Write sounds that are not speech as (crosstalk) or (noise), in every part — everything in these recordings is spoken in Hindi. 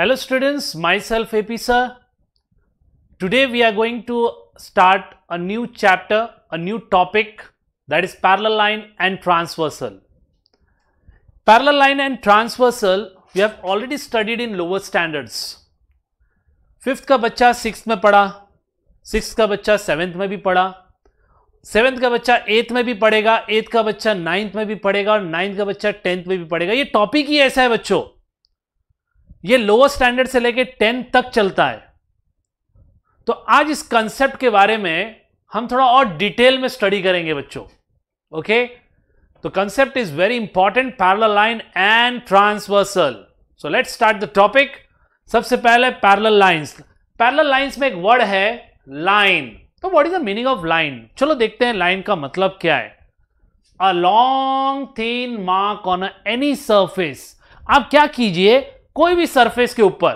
Hello students, myself Episa. Today we are going to start a new chapter, a new topic that is parallel line and transversal. Parallel line and transversal we have already studied in lower standards. Fifth का बच्चा सिक्स में पढ़ा सिक्स का बच्चा सेवेंथ में भी पढ़ा सेवेंथ का बच्चा एट्थ में भी पढ़ेगा एट्थ का बच्चा नाइन्थ में भी पढ़ेगा और नाइन्थ का बच्चा टेंथ में भी पढ़ेगा ये टॉपिक ही ऐसा है बच्चों ये लोअर स्टैंडर्ड से लेके टेन तक चलता है तो आज इस कंसेप्ट के बारे में हम थोड़ा और डिटेल में स्टडी करेंगे बच्चों ओके तो concept is very important parallel line and transversal so let start the topic सबसे पहले पैरल लाइन्स पैरल लाइन्स में एक वर्ड है लाइन तो what is the meaning of line चलो देखते हैं लाइन का मतलब क्या है a long thin mark on any surface आप क्या कीजिए कोई भी सरफेस के ऊपर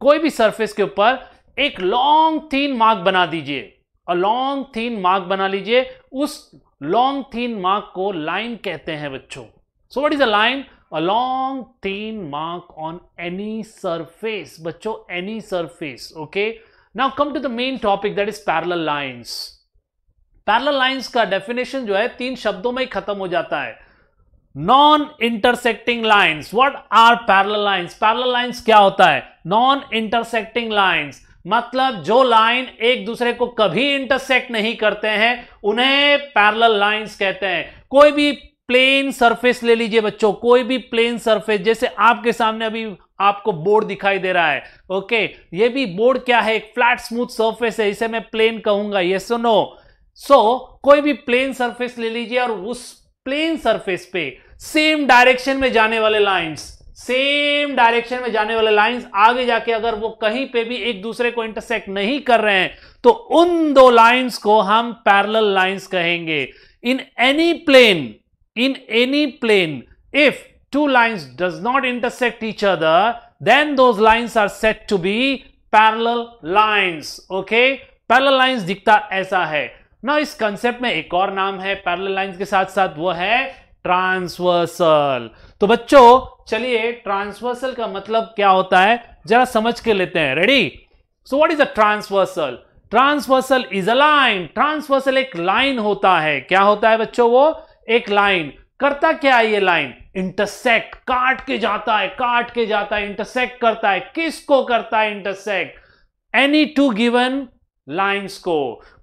कोई भी सरफेस के ऊपर एक लॉन्ग थीन मार्क बना दीजिए और लॉन्ग थीन मार्क बना लीजिए उस लॉन्ग थीन मार्क को लाइन कहते हैं बच्चों so what is a line a long thin mark on any surface बच्चों any surface okay now come to the main topic that is parallel lines parallel lines का डेफिनेशन जो है तीन शब्दों में ही खत्म हो जाता है non intersecting lines what are parallel lines parallel lines क्या होता है नॉन इंटरसेक्टिंग लाइंस मतलब जो लाइन एक दूसरे को कभी इंटरसेक्ट नहीं करते हैं उन्हें पैरल लाइंस कहते हैं कोई भी प्लेन सरफेस ले लीजिए बच्चों कोई भी प्लेन सरफेस जैसे आपके सामने अभी आपको बोर्ड दिखाई दे रहा है ओके ये भी बोर्ड क्या है एक फ्लैट स्मूथ सरफेस है इसे मैं प्लेन कहूंगा ये सुनो सो कोई भी प्लेन सरफेस ले लीजिए और उस प्लेन सरफेस पे सेम डायरेक्शन में जाने वाले लाइंस सेम डायरेक्शन में जाने वाले लाइंस आगे जाके अगर वो कहीं पे भी एक दूसरे को इंटरसेक्ट नहीं कर रहे हैं तो उन दो लाइंस को हम पैरेलल लाइंस कहेंगे in any plane in any plane if two lines does not intersect each other then those lines are said to be parallel lines okay parallel lines दिखता ऐसा है ना इस कंसेप्ट में एक और नाम है पैरल लाइन के साथ साथ वो है ट्रांसवर्सल तो बच्चों चलिए ट्रांसवर्सल का मतलब क्या होता है जरा समझ के लेते हैं ready so what is a transversal transversal is a line transversal एक लाइन होता है क्या होता है बच्चों वो एक लाइन करता क्या है ये लाइन इंटरसेक्ट काट के जाता है काट के जाता है इंटरसेक्ट करता है किसको करता है intersect any two given lines को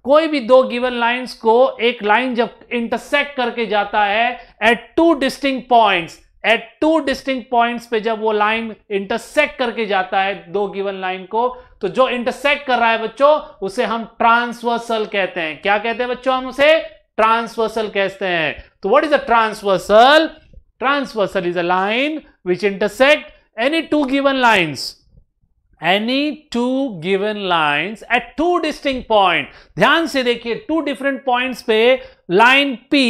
कोई भी दो गिवन लाइंस को एक लाइन जब इंटरसेक्ट करके जाता है at two distinct points at two distinct points पे जब वो लाइन इंटरसेक्ट करके जाता है दो गिवन लाइन को तो जो इंटरसेक्ट कर रहा है बच्चों उसे हम ट्रांसवर्सल कहते हैं क्या कहते हैं बच्चों हम उसे ट्रांसवर्सल कहते हैं तो what is a transversal transversal is a line which intersect any two given lines any two given lines at two distinct point ध्यान से देखिए two different points पे line P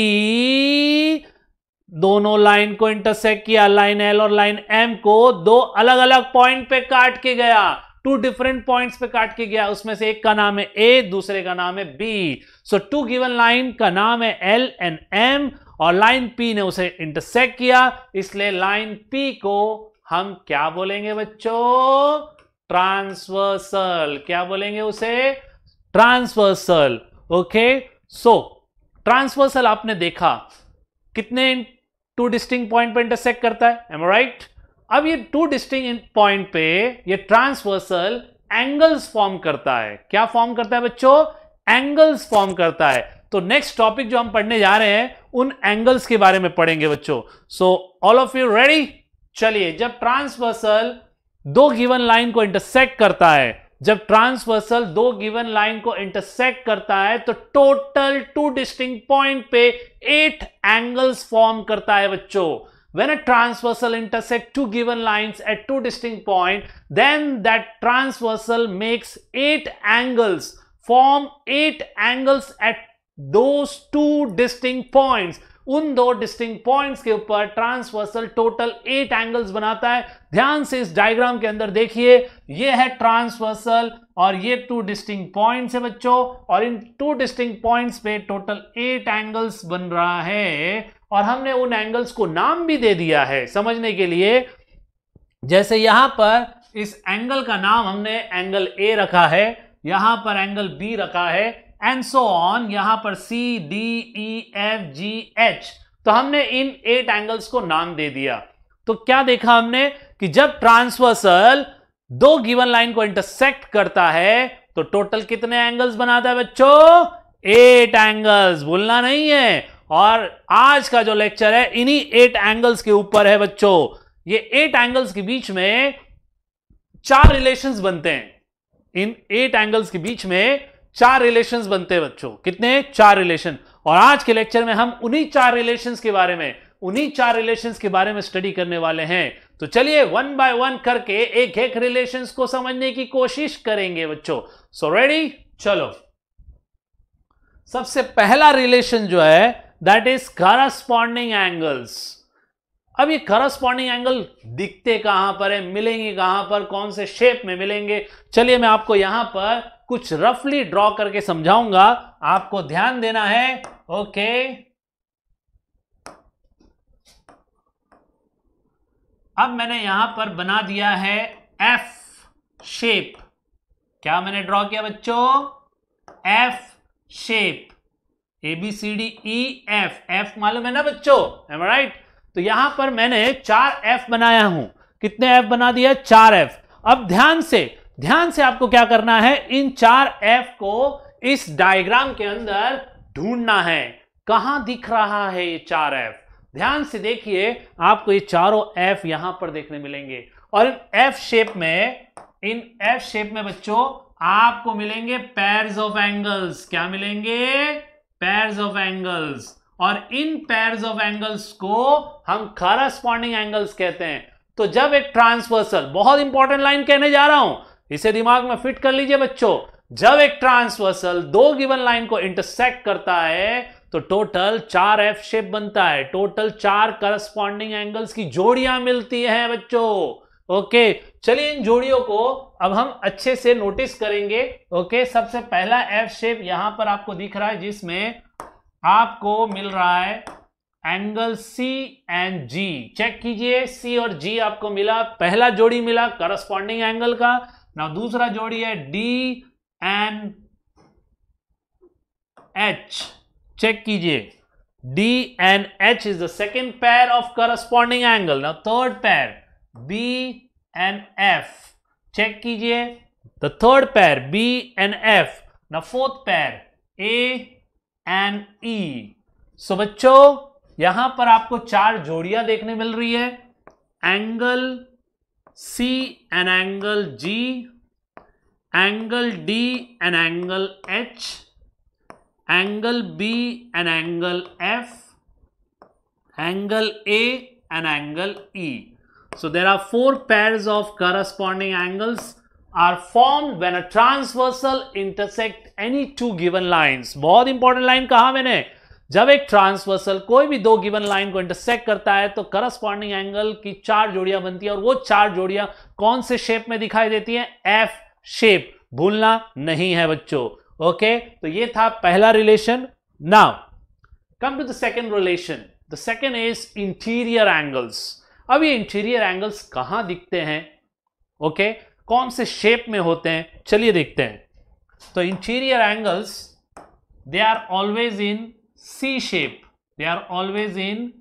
दोनों लाइन को इंटरसेक्ट किया लाइन L और लाइन M को दो अलग अलग पॉइंट पे काट के गया टू डिफरेंट पॉइंट्स पे काट के गया उसमें से एक का नाम है ए दूसरे का नाम है B so two given line का नाम है एल एंड एम और लाइन पी ने उसे इंटरसेक्ट किया इसलिए लाइन पी को हम क्या बोलेंगे बच्चों ट्रांसवर्सल क्या बोलेंगे उसे ट्रांसवर्सल ओके सो ट्रांसवर्सल आपने देखा कितने टू डिस्टिंग पॉइंट पे इंटरसेक्ट करता है एम राइट अब ये टू डिस्टिंग पॉइंट पे ये ट्रांसवर्सल एंगल्स फॉर्म करता है क्या फॉर्म करता है बच्चों एंगल्स फॉर्म करता है तो नेक्स्ट टॉपिक जो हम पढ़ने जा रहे हैं उन एंगल्स के बारे में पढ़ेंगे बच्चों so all of you ready चलिए जब ट्रांसवर्सल दो गिवन लाइन को इंटरसेक्ट करता है जब ट्रांसवर्सल दो गिवन लाइन को इंटरसेक्ट करता है तो टोटल टू डिस्टिंग पॉइंट पे एट एंगल्स फॉर्म करता है बच्चों when a transversal intersect two given lines at two distinct point then that transversal makes eight angles form eight angles at those two distinct points उन दो डिस्टिंग पॉइंट्स के ऊपर ट्रांसवर्सल टोटल एट एंगल्स बनाता है ध्यान से इस डायग्राम के अंदर देखिए ये है ट्रांसवर्सल और ये टू डिस्टिंग पॉइंट्स है बच्चों और इन टू डिस्टिंग पॉइंट्स पे टोटल एट एंगल्स बन रहा है और हमने उन एंगल्स को नाम भी दे दिया है समझने के लिए जैसे यहां पर इस एंगल का नाम हमने एंगल ए रखा है यहां पर एंगल बी रखा है एंड सो ऑन यहां पर C D E F G H तो हमने इन एट एंगल्स को नाम दे दिया तो क्या देखा हमने कि जब ट्रांसवर्सल दो गिवन लाइन को इंटरसेक्ट करता है तो टोटल कितने एंगल्स बनाता है बच्चों एट एंगल्स भूलना नहीं है और आज का जो लेक्चर है इन्हीं एट एंगल्स के ऊपर है बच्चों ये एट एंगल्स के बीच में चार रिलेशंस बनते हैं इन एट एंगल्स के बीच में चार रिलेशंस बनते हैं बच्चों कितने चार रिलेशन और आज के लेक्चर में हम उन्हीं चार रिलेशंस के बारे में उन्हीं चार रिलेशंस के बारे में स्टडी करने वाले हैं तो चलिए वन बाय वन करके एक एक रिलेशंस को समझने की कोशिश करेंगे बच्चों सो रेडी चलो सबसे पहला रिलेशन जो है दैट इज कारस्पॉन्डिंग एंगल्स अब ये करस्पॉन्डिंग एंगल दिखते कहां पर है मिलेंगे कहां पर कौन से शेप में मिलेंगे चलिए मैं आपको यहां पर कुछ रफली ड्रॉ करके समझाऊंगा आपको ध्यान देना है ओके अब मैंने यहां पर बना दिया है एफ शेप क्या मैंने ड्रॉ किया बच्चों F shape A B C D E F F मालूम है ना बच्चों राइट right? तो यहां पर मैंने चार एफ बनाया हूं कितने एफ बना दिया चार एफ अब ध्यान से ध्यान से आपको क्या करना है इन चार एफ को इस डायग्राम के अंदर ढूंढना है कहां दिख रहा है ये चार एफ ध्यान से देखिए आपको ये चारों एफ यहां पर देखने मिलेंगे और इन एफ शेप में इन एफ शेप में बच्चों आपको मिलेंगे पेयर्स ऑफ एंगल्स क्या मिलेंगे पेयर्स ऑफ एंगल्स और इन पेयर ऑफ एंगल्स को हम कारस्पॉन्डिंग एंगल्स कहते हैं तो जब एक ट्रांसवर्सल बहुत इंपॉर्टेंट लाइन कहने जा रहा हूं इसे दिमाग में फिट कर लीजिए बच्चों जब एक ट्रांसवर्सल दो गिवन लाइन को इंटरसेक्ट करता है तो टोटल चार एफ शेप बनता है टोटल चार करस्पॉन्डिंग एंगल्स की जोड़ियां मिलती हैं बच्चों ओके चलिए इन जोड़ियों को अब हम अच्छे से नोटिस करेंगे ओके सबसे पहला एफ शेप यहां पर आपको दिख रहा है जिसमें आपको मिल रहा है angle C and G check कीजिए सी और जी आपको मिला पहला जोड़ी मिला करस्पॉन्डिंग एंगल का ना दूसरा जोड़ी है डी एंड एच चेक कीजिए D and H is the second pair of corresponding angle ना third pair B and F check कीजिए the third pair B and F ना fourth pair A N E सो बच्चों यहां पर आपको चार जोड़ियां देखने मिल रही है angle C and angle G angle D and angle H angle B and angle F angle A and angle E so there are four pair of corresponding angles are formed when a transversal intersect any two given lines बहुत इंपॉर्टेंट लाइन कहा मैंने जब एक ट्रांसवर्सल कोई भी दो गिवन लाइन को इंटरसेक्ट करता है तो करस्पॉन्डिंग एंगल की चार जोड़ियां बनती है और वो चार जोड़ियां कौन से शेप में दिखाई देती हैं एफ शेप भूलना नहीं है बच्चों ओके okay? तो ये था पहला relation now come to the second relation the second is interior angles अब ये इंटीरियर एंगल्स कहां दिखते हैं ओके okay? कौन से शेप में होते हैं चलिए देखते हैं तो interior angles they are always in C shape they are always in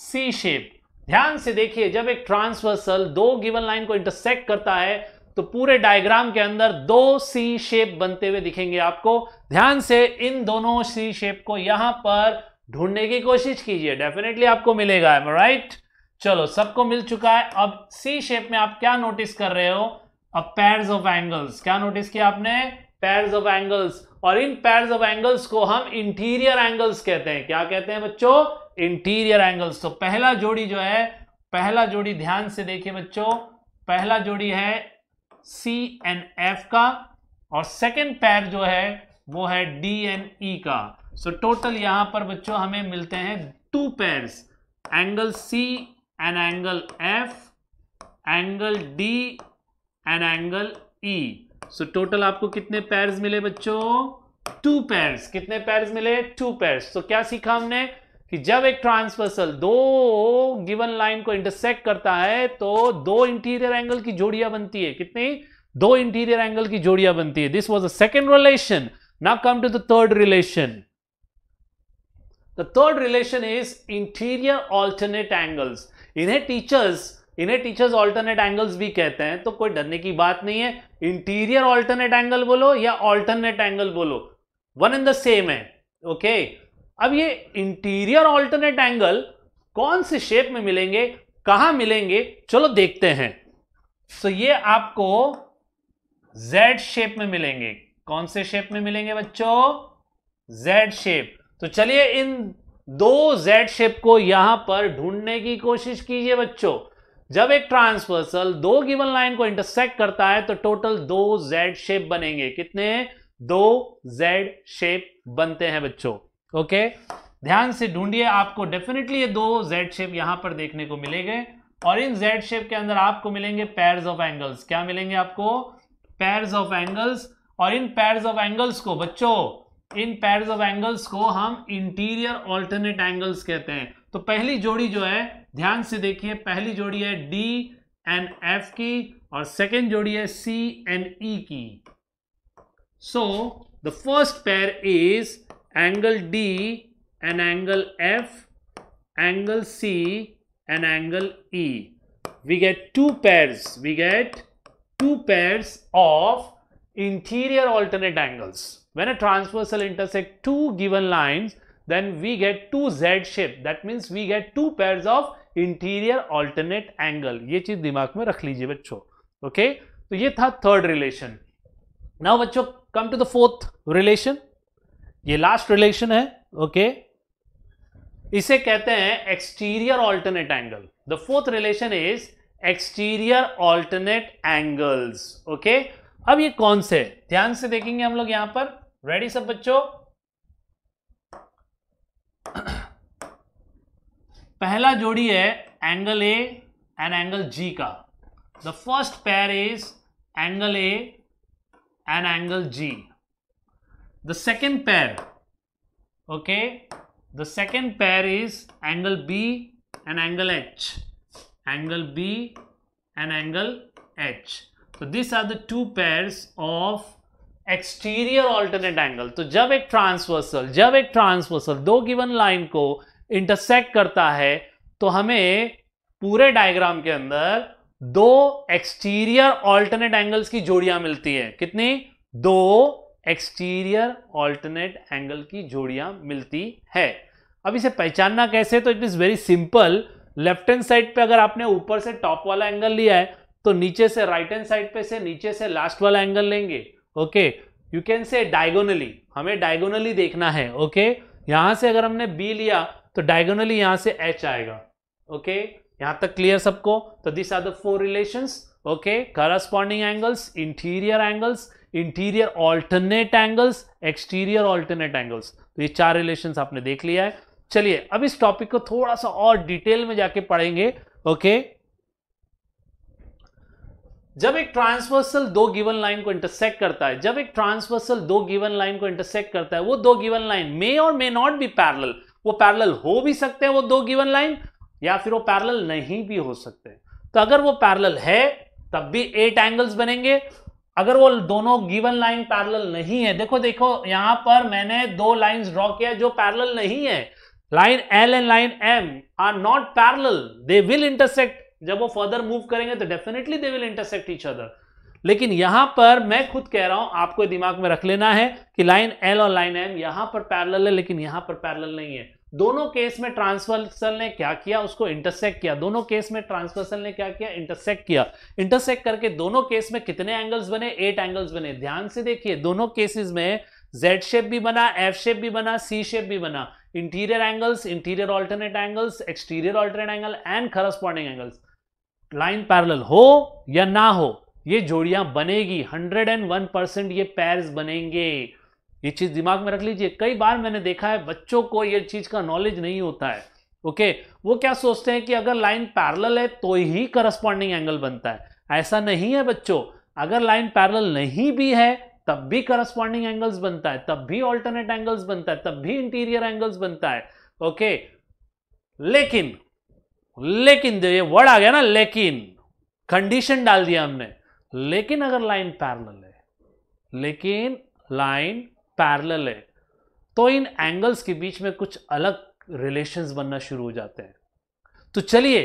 C shape ध्यान से देखिए जब एक ट्रांसवर्सल दो गिवन लाइन को इंटरसेक्ट करता है तो पूरे डायग्राम के अंदर दो सी शेप बनते हुए दिखेंगे आपको ध्यान से इन दोनों सी शेप को यहां पर ढूंढने की कोशिश कीजिए डेफिनेटली आपको मिलेगा राइट right? चलो सबको मिल चुका है अब सी शेप में आप क्या नोटिस कर रहे हो अब पैर्स ऑफ एंगल्स क्या नोटिस किया आपने पैर ऑफ एंगल्स और इन पैर ऑफ एंगल्स को हम इंटीरियर एंगल्स कहते हैं क्या कहते हैं बच्चों इंटीरियर एंगल्स तो पहला जोड़ी जो है पहला जोड़ी ध्यान से देखिए बच्चों पहला जोड़ी है सी एन एफ का और सेकेंड पैर जो है वो है डी एन ई का सो so, टोटल यहां पर बच्चों हमें मिलते हैं two pair angle C and angle F angle D and angle E so total आपको कितने पैर मिले बच्चों टू पैर कितने पैर मिले टू पैर तो क्या सीखा हमने कि जब एक ट्रांसवर्सल दो गिवन लाइन को इंटरसेक्ट करता है तो दो इंटीरियर एंगल की जोड़ियां बनती है कितनी दो इंटीरियर एंगल की जोड़ियां बनती है this was a second relation ना come to the third relation the third relation is interior alternate angles इन्हें टीचर्स इन्हें टीचर्स ऑल्टरनेट एंगल्स भी कहते हैं तो कोई डरने की बात नहीं है इंटीरियर ऑल्टरनेट एंगल बोलो या ऑल्टरनेट एंगल बोलो वन एंड द सेम है ओके अब ये इंटीरियर ऑल्टरनेट एंगल कौन से शेप में मिलेंगे कहा मिलेंगे चलो देखते हैं सो so, ये आपको जेड शेप में मिलेंगे कौन से शेप में मिलेंगे बच्चों जेड शेप तो चलिए इन दो जेड शेप को यहां पर ढूंढने की कोशिश कीजिए बच्चों जब एक ट्रांसवर्सल दो गिवन लाइन को इंटरसेक्ट करता है तो टोटल दो जेड शेप बनेंगे कितने दो जेड शेप बनते हैं बच्चों ओके ध्यान से ढूंढिए आपको डेफिनेटली ये दो जेड शेप यहां पर देखने को मिलेंगे और इन जेड शेप के अंदर आपको मिलेंगे पेयर्स ऑफ एंगल्स क्या मिलेंगे आपको पेयर्स ऑफ एंगल्स और इन पेयर्स ऑफ एंगल्स को बच्चों इन पेयर्स ऑफ एंगल्स को हम इंटीरियर ऑल्टरनेट एंगल्स कहते हैं तो पहली जोड़ी जो है ध्यान से देखिए पहली जोड़ी है डी एन एफ की और सेकेंड जोड़ी है सी एन ई की so the first pair is angle D and angle F angle C and angle E we get two pairs we get two pairs of interior alternate angles when a transversal intersect two given lines then we get two z shape that means we get two pairs of interior alternate angle. ये चीज दिमाग में रख लीजिए बच्चों ओके okay? तो ये था थर्ड रिलेशन नाउ बच्चों come to the fourth relation ये लास्ट रिलेशन है ओके okay? इसे कहते हैं exterior alternate angle the fourth relation is exterior alternate angles okay अब ये कौन से ध्यान से देखेंगे हम लोग यहां पर रेडी सब बच्चों पहला जोड़ी है angle A and angle G का the first pair is angle A and angle G the second pair okay the second pair is angle B and angle H angle B and angle H तो this are the two pair of exterior alternate angle तो जब एक ट्रांसवर्सल जब एक ट्रांसवर्सल दो गिवन लाइन को इंटरसेक्ट करता है तो हमें पूरे डायग्राम के अंदर दो एक्सटीरियर ऑल्टरनेट एंगल्स की जोड़ियां मिलती है कितनी दो एक्सटीरियर ऑल्टरनेट एंगल की जोड़ियां मिलती है अब इसे पहचानना कैसे तो it is very simple left hand side पे अगर आपने ऊपर से टॉप वाला एंगल लिया है तो नीचे से राइट हैंड साइड पे से नीचे से लास्ट वाला एंगल लेंगे okay you can say diagonally हमें डायगोनली देखना है ओके okay? यहां से अगर हमने बी लिया तो डायगोनली यहां से एच आएगा ओके यहां तक क्लियर सबको तो this are the four relation okay corresponding angles interior angles interior alternate angles exterior alternate angles तो ये चार रिलेशन आपने देख लिया है चलिए अब इस टॉपिक को थोड़ा सा और डिटेल में जाके पढ़ेंगे ओके जब एक ट्रांसवर्सल दो गिवन लाइन को इंटरसेक्ट करता है जब एक ट्रांसवर्सल दो गिवन लाइन को इंटरसेक्ट करता है वो दो गिवन लाइन मे और मे नॉट बी पैरल वो पैरल हो भी सकते हैं वो दो गिवन लाइन या फिर वो पैरल नहीं भी हो सकते तो अगर वो पैरल है तब भी एट एंगल्स बनेंगे अगर वो दोनों गिवन लाइन पैरल नहीं है देखो देखो यहां पर मैंने दो लाइन ड्रॉ किया जो पैरल नहीं है line L and line M are not parallel they will intersect जब वो फर्दर मूव करेंगे तो definitely they will intersect each other लेकिन यहां पर मैं खुद कह रहा हूं आपको दिमाग में रख लेना है कि लाइन एल और लाइन एम यहां पर पैरल है लेकिन यहां पर पैरल नहीं है दोनों केस में ट्रांसवर्सल ने क्या किया उसको इंटरसेक्ट किया दोनों केस में ट्रांसवर्सल ने क्या किया इंटरसेक्ट किया इंटरसेक्ट करके दोनों केस में कितने एंगल्स बने एट एंगल्स बने ध्यान से देखिए दोनों केसेस में जेड शेप भी बना एफ शेप भी बना सी शेप भी बना interior angles interior alternate angles exterior alternate angle and corresponding angles line parallel हो या ना हो ये जोड़ियां बनेगी हंड्रेड एंड वन परसेंट ये पैर बनेंगे ये चीज़ दिमाग में रख लीजिए कई बार मैंने देखा है बच्चों को ये चीज़ का नॉलेज नहीं होता है ओके वो क्या सोचते हैं कि अगर लाइन पैरल है तो ही करस्पॉन्डिंग एंगल बनता है ऐसा नहीं है बच्चों अगर लाइन पैरल नहीं भी है तब भी करस्पॉन्डिंग एंगल्स बनता है तब भी ऑल्टरनेट एंगल्स बनता है तब भी इंटीरियर एंगल्स बनता है ओके लेकिन लेकिन ये वर्ड आ गया ना लेकिन कंडीशन डाल दिया हमने लेकिन अगर लाइन पैरल है लेकिन लाइन पैरल है तो इन एंगल्स के बीच में कुछ अलग रिलेशंस बनना शुरू हो जाते हैं तो चलिए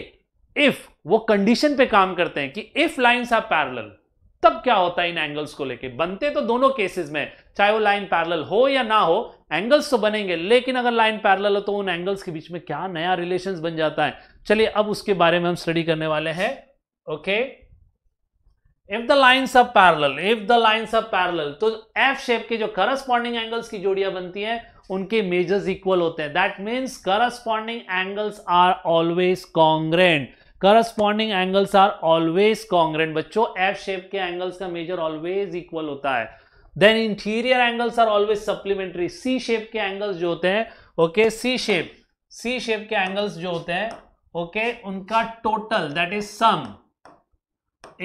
इफ वो कंडीशन पे काम करते हैं कि इफ लाइंस आर पैरल तब क्या होता है इन एंगल्स को लेके बनते तो दोनों केसेस में चाहे वो लाइन पैरल हो या ना हो एंगल्स तो बनेंगे लेकिन अगर लाइन पैरल हो तो उन एंगल्स के बीच में क्या नया रिलेशंस बन जाता है चलिए अब उसके बारे में हम स्टडी करने वाले हैं okay okay? If the lines of parallel if the lines of parallel तो एफ शेप के जो करस्पॉन्डिंग एंगल्स की जोड़ियां बनती हैं उनके मेजर्स इक्वल होते हैं that means corresponding angles are always congruent corresponding angles are always congruent बच्चों एफ शेप के एंगल्स का मेजर ऑलवेज इक्वल होता है then interior angles are always supplementary C shape के एंगल्स जो होते हैं okay C shape C shape के एंगल्स जो होते हैं ओके okay, उनका total that is sum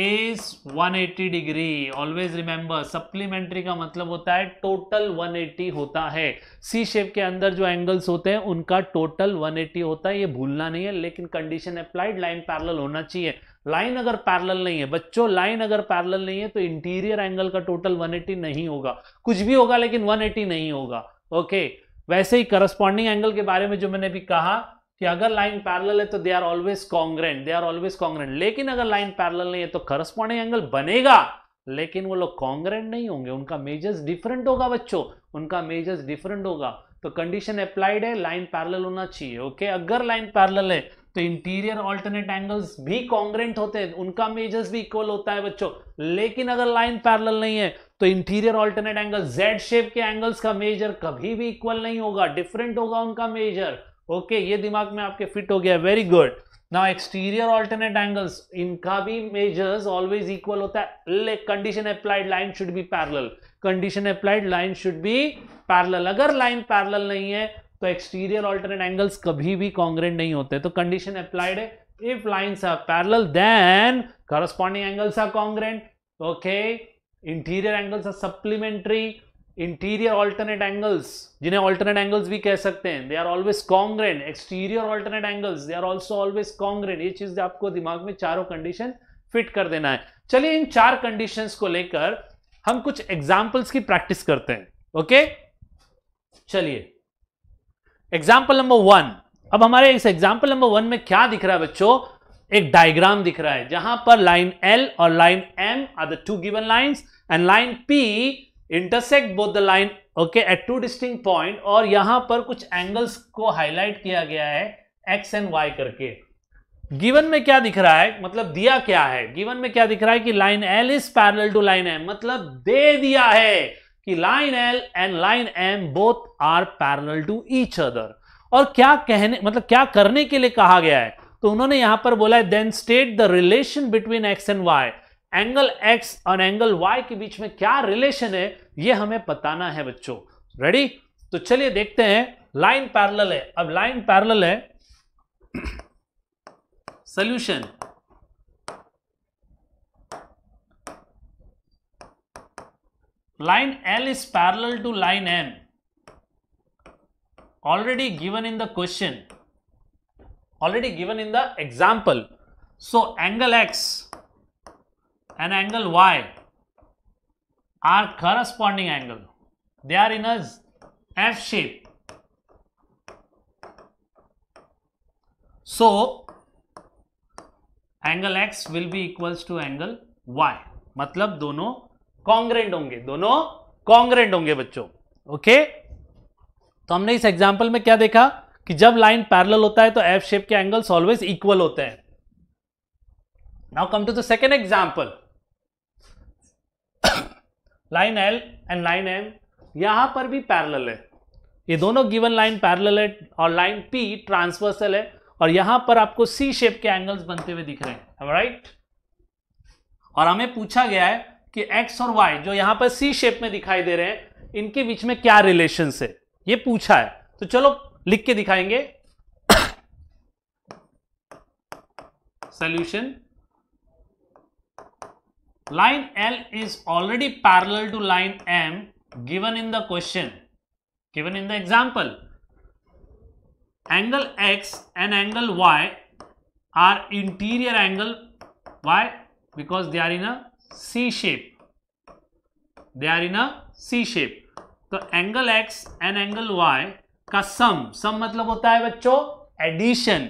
is 180 degree always remember supplementary का मतलब होता है टोटल 180 होता है सी शेप के अंदर जो एंगल्स होते हैं उनका टोटल 180 होता है ये भूलना नहीं है लेकिन कंडीशन अप्लाइड लाइन पैरल होना चाहिए लाइन अगर पैरल नहीं है बच्चों लाइन अगर पैरल नहीं है तो इंटीरियर एंगल का टोटल 180 नहीं होगा कुछ भी होगा लेकिन 180 नहीं होगा ओके okay. वैसे ही करस्पॉन्डिंग एंगल के बारे में जो मैंने भी कहा कि अगर लाइन पैरेलल है तो they are always congruent they are always congruent लेकिन अगर लाइन पैरेलल नहीं है तो करस्पॉन्डिंग एंगल बनेगा लेकिन वो लोग कॉन्ग्रेंट नहीं होंगे उनका मेजर्स डिफरेंट होगा बच्चों उनका मेजर्स डिफरेंट होगा तो कंडीशन अप्लाइड है लाइन पैरेलल होना चाहिए ओके अगर लाइन पैरेलल है तो इंटीरियर ऑल्टरनेट एंगल्स भी कॉन्ग्रेंट होते हैं उनका मेजर्स भी इक्वल होता है बच्चों लेकिन अगर लाइन पैरेलल नहीं है तो interior alternate angle Z shape के एंगल्स का मेजर कभी भी इक्वल नहीं होगा डिफरेंट होगा उनका मेजर ओके ये दिमाग में आपके फिट हो गया वेरी गुड ना एक्सटीरियर ऑल्टरनेट एंगल्स इनका भी मेजर्स ऑलवेज इक्वल होता है condition applied line should be parallel condition applied line should be parallel अगर लाइन पैरल नहीं है तो एक्सटीरियर ऑल्टरनेट एंगल्स कभी भी कॉन्ग्रेंट नहीं होते तो कंडीशन अप्लाइड है if lines are parallel then corresponding angles are congruent okay interior angles are supplementary interior alternate angles जिन्हें ऑल्टरनेट एंगल्स भी कह सकते हैं they are always congruent exterior alternate angles they are also always congruent ये चीज आपको दिमाग में चारों कंडीशन फिट कर देना है चलिए इन चार कंडीशन को लेकर हम कुछ एग्जाम्पल्स की प्रैक्टिस करते हैं ओके चलिए एग्जाम्पल नंबर वन अब हमारे इस एग्जाम्पल नंबर वन में क्या दिख रहा है बच्चों एक डायग्राम दिख रहा है जहां पर लाइन एल और line M are the two given lines and line P intersect both the line okay at two distinct point और यहां पर कुछ एंगल्स को हाईलाइट किया गया है एक्स एंड वाई करके गिवन में क्या दिख रहा है मतलब दिया क्या है गिवन में क्या दिख रहा है कि line L is parallel to line M मतलब दे दिया है कि line L and line M both are parallel to each other और क्या कहने मतलब क्या करने के लिए कहा गया है तो उन्होंने यहां पर बोला है then state the relation between x and y angle x और एंगल वाई के बीच में क्या रिलेशन है ये हमें बताना है बच्चों रेडी तो चलिए देखते हैं लाइन पैरल है अब लाइन पैरल है solution line L is parallel to line n already given in the question already given in the example so angle x and angle y are corresponding angle. They are in a F shape. So, angle x will be equals to angle y. मतलब दोनों कॉन्ग्रेंट होंगे दोनों कॉन्ग्रेंट होंगे बच्चों ओके तो हमने इस एग्जांपल में क्या देखा कि जब लाइन पैरेलल होता है तो एफ शेप के एंगल्स ऑलवेज इक्वल होते हैं now come to the second example line L and line M यहां पर भी पैरल है ये दोनों गिवन लाइन पैरल है और लाइन पी ट्रांसवर्सल है और यहां पर आपको सी शेप के एंगल्स बनते हुए दिख रहे हैं राइट right? और हमें पूछा गया है कि एक्स और वाई जो यहां पर सी शेप में दिखाई दे रहे हैं इनके बीच में क्या रिलेशन है ये पूछा है तो चलो लिख के दिखाएंगे (coughs) solution line L is already parallel to line M given in the question, given in the example. Angle X and angle Y are interior angle. Why? Because they are in a C shape. They are in a C shape. तो angle x and angle y का सम सम मतलब होता है बच्चों addition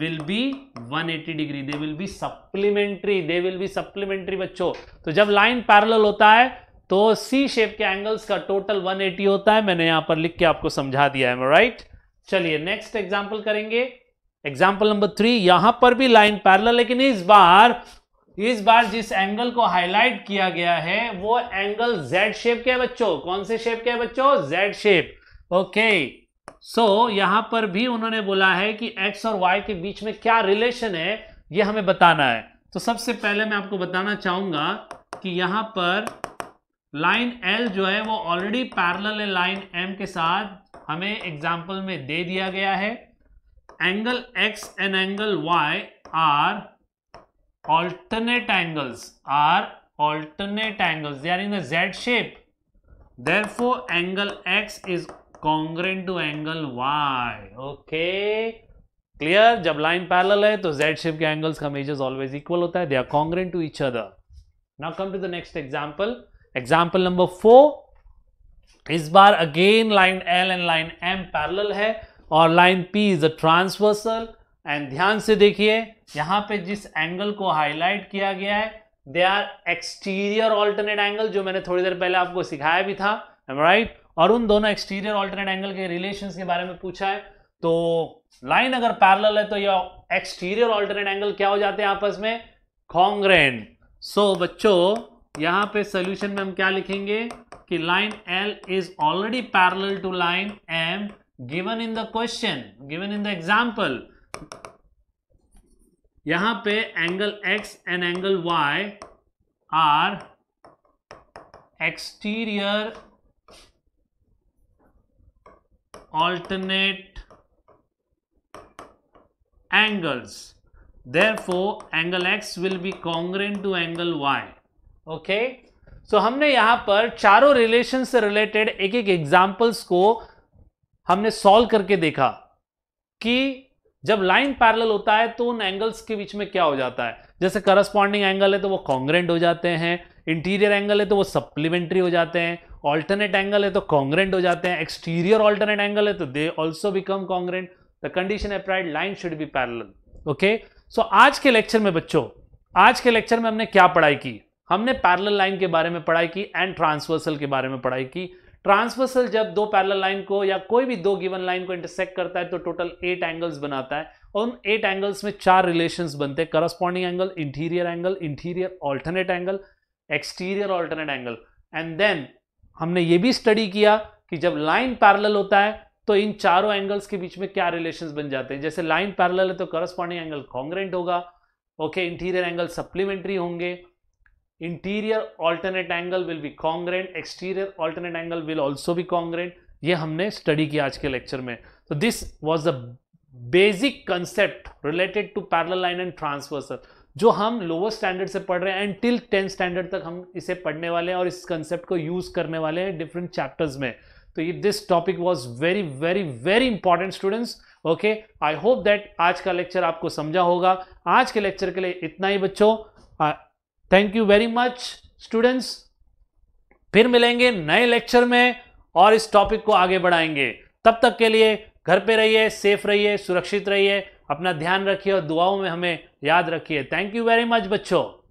will be 180 degree they will be supplementary they will be supplementary बच्चों तो जब लाइन पैरल होता है तो सी शेप के एंगल्स का टोटल 180 होता है मैंने यहां पर लिख के आपको समझा दिया है राइट चलिए नेक्स्ट एग्जाम्पल करेंगे एग्जाम्पल नंबर थ्री यहां पर भी लाइन पैरल लेकिन इस बार इस बार जिस एंगल को हाईलाइट किया गया है वो एंगल जेड शेप के है बच्चों कौन से शेप के है बच्चों Z shape okay okay. So so, यहां पर भी उन्होंने बोला है कि एक्स और वाई के बीच में क्या रिलेशन है ये हमें बताना है तो सबसे पहले मैं आपको बताना चाहूंगा कि यहां पर लाइन एल जो है वो ऑलरेडी पैरल है लाइन एम के साथ हमें एग्जाम्पल में दे दिया गया है angle x and angle y are alternate angles are alternate angles they are in the Z shape therefore angle x is congruent to angle y okay clear जब लाइन पैरल है तो जेड शिप के एंगल्स का मेजर ऑलवेज इक्वल होता है they are congruent to each other now come to the next example example number four इस बार again line L and line m parallel है और line p is a transversal and ध्यान से देखिए यहां पे जिस एंगल को हाईलाइट किया गया है they are exterior alternate angle जो मैंने थोड़ी देर पहले आपको सिखाया भी था राइट right? और उन दोनों एक्सटीरियर ऑल्टरनेट एंगल के रिलेशन के बारे में पूछा है तो लाइन अगर पैरल है तो यह एक्सटीरियर ऑल्टरनेट एंगल क्या हो जाते हैं आपस में कॉन्ग्रेन सो so, बच्चों यहां पे सोल्यूशन में हम क्या लिखेंगे कि line L is already parallel to line m given in the question given in the example यहां पे angle x and angle y are exterior alternate angles. Therefore, angle x will be congruent to angle y. Okay? So हमने यहां पर चारों रिलेशन से रिलेटेड एक एक एग्जाम्पल्स को हमने सॉल्व करके देखा कि जब लाइन पैरल होता है तो उन एंगल्स के बीच में क्या हो जाता है जैसे करस्पॉन्डिंग एंगल है तो वो कॉन्ग्रेंट हो जाते हैं इंटीरियर एंगल है तो वो सप्लीमेंट्री हो जाते हैं ऑल्टरनेट एंगल है तो कॉन्ग्रेंट हो जाते हैं एक्सटीरियर ऑल्टरनेट एंगल है तो they also become congruent the condition applied line should be parallel okay so आज के लेक्चर में बच्चों आज के लेक्चर में हमने क्या पढ़ाई की हमने पैरल लाइन के बारे में पढ़ाई की एंड ट्रांसवर्सल के बारे में पढ़ाई की ट्रांसवर्सल जब दो पैरल लाइन को या कोई भी दो गिवन लाइन को इंटरसेक्ट करता है तो टोटल एट एंगल्स बनाता है और उन एट एंगल्स में चार रिलेशन बनते हैं corresponding angle interior angle interior alternate angle exterior alternate angle and then हमने ये भी स्टडी किया कि जब लाइन पैरेलल होता है तो इन चारों एंगल्स के बीच में क्या रिलेशन बन जाते हैं जैसे लाइन पैरेलल है तो करस्पॉन्डिंग एंगल कॉन्ग्रेंट होगा ओके इंटीरियर एंगल सप्लीमेंट्री होंगे interior alternate angle will be congruent exterior alternate angle will also be congruent ये हमने स्टडी किया आज के लेक्चर में तो this was the basic concept related to parallel line and transversal जो हम लोअर स्टैंडर्ड से पढ़ रहे हैं एंड टिल टेंथ स्टैंडर्ड तक हम इसे पढ़ने वाले हैं और इस कंसेप्ट को यूज करने वाले हैं डिफरेंट चैप्टर्स में तो ये this topic was very very very important students okay I hope that आज का लेक्चर आपको समझा होगा आज के लेक्चर के लिए इतना ही बच्चों thank you very much students फिर मिलेंगे नए लेक्चर में और इस टॉपिक को आगे बढ़ाएंगे तब तक के लिए घर पे रहिए सेफ रहिए सुरक्षित रहिए अपना ध्यान रखिए और दुआओं में हमें याद रखिए थैंक यू वेरी मच बच्चों